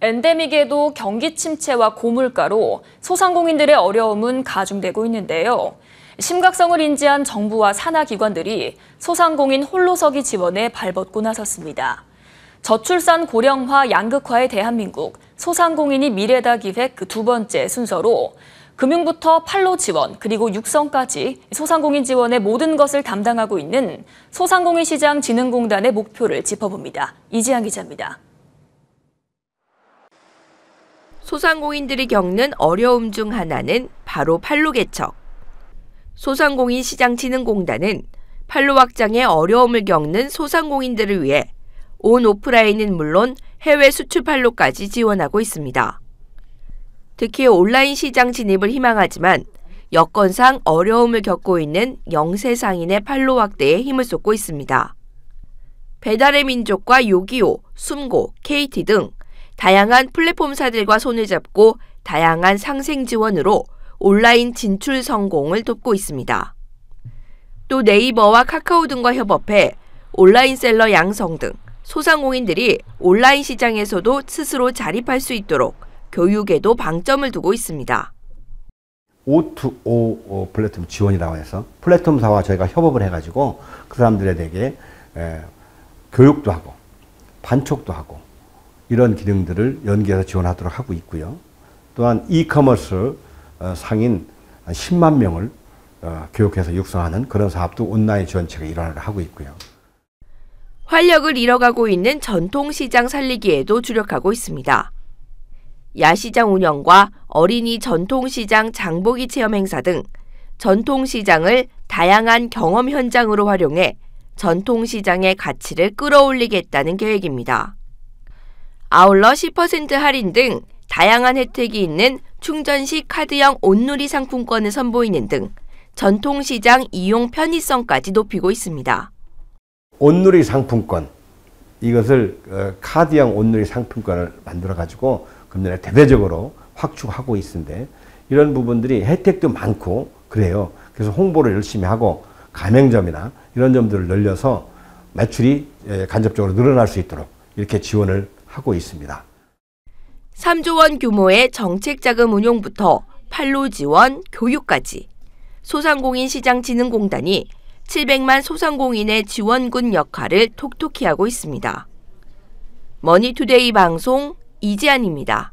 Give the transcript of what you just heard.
엔데믹에도 경기 침체와 고물가로 소상공인들의 어려움은 가중되고 있는데요. 심각성을 인지한 정부와 산하기관들이 소상공인 홀로서기 지원에 발벗고 나섰습니다. 저출산 고령화 양극화의 대한민국, 소상공인이 미래다 기획 그 두 번째 순서로 금융부터 판로 지원, 그리고 육성까지 소상공인 지원의 모든 것을 담당하고 있는 소상공인 시장 진흥공단의 목표를 짚어봅니다. 이지한 기자입니다. 소상공인들이 겪는 어려움 중 하나는 바로 판로 개척. 소상공인 시장 진흥공단은 판로 확장에 어려움을 겪는 소상공인들을 위해 온 오프라인은 물론 해외 수출 판로까지 지원하고 있습니다. 특히 온라인 시장 진입을 희망하지만 여건상 어려움을 겪고 있는 영세 상인의 판로 확대에 힘을 쏟고 있습니다. 배달의 민족과 요기요, 숨고, KT 등 다양한 플랫폼사들과 손을 잡고 다양한 상생 지원으로 온라인 진출 성공을 돕고 있습니다. 또 네이버와 카카오 등과 협업해 온라인 셀러 양성 등 소상공인들이 온라인 시장에서도 스스로 자립할 수 있도록 교육에도 방점을 두고 있습니다. O2O 어, 플랫폼 지원이라고 해서 플랫폼사와 저희가 협업을 해가지고 그 사람들에게 교육도 하고 반촉도 하고 이런 기능들을 연계해서 지원하도록 하고 있고요. 또한 이커머스 어, 상인 10만 명을 어, 교육해서 육성하는 그런 사업도 온라인 지원책에 일환을 하고 있고요. 활력을 잃어가고 있는 전통시장 살리기에도 주력하고 있습니다. 야시장 운영과 어린이 전통시장 장보기 체험 행사 등 전통시장을 다양한 경험 현장으로 활용해 전통시장의 가치를 끌어올리겠다는 계획입니다. 아울러 10% 할인 등 다양한 혜택이 있는 충전식 카드형 온누리 상품권을 선보이는 등 전통시장 이용 편의성까지 높이고 있습니다. 온누리 상품권 이것을 어, 카드형 온누리 상품권을 만들어 가지고 금년에 대대적으로 확충하고 있는데 이런 부분들이 혜택도 많고 그래요. 그래서 홍보를 열심히 하고 가맹점이나 이런 점들을 늘려서 매출이 예, 간접적으로 늘어날 수 있도록 이렇게 지원을 하고 있습니다. 3조 원 규모의 정책자금 운용부터 판로 지원, 교육까지 소상공인 시장진흥공단이 700만 소상공인의 지원군 역할을 톡톡히 하고 있습니다. 머니투데이 방송 이지안입니다.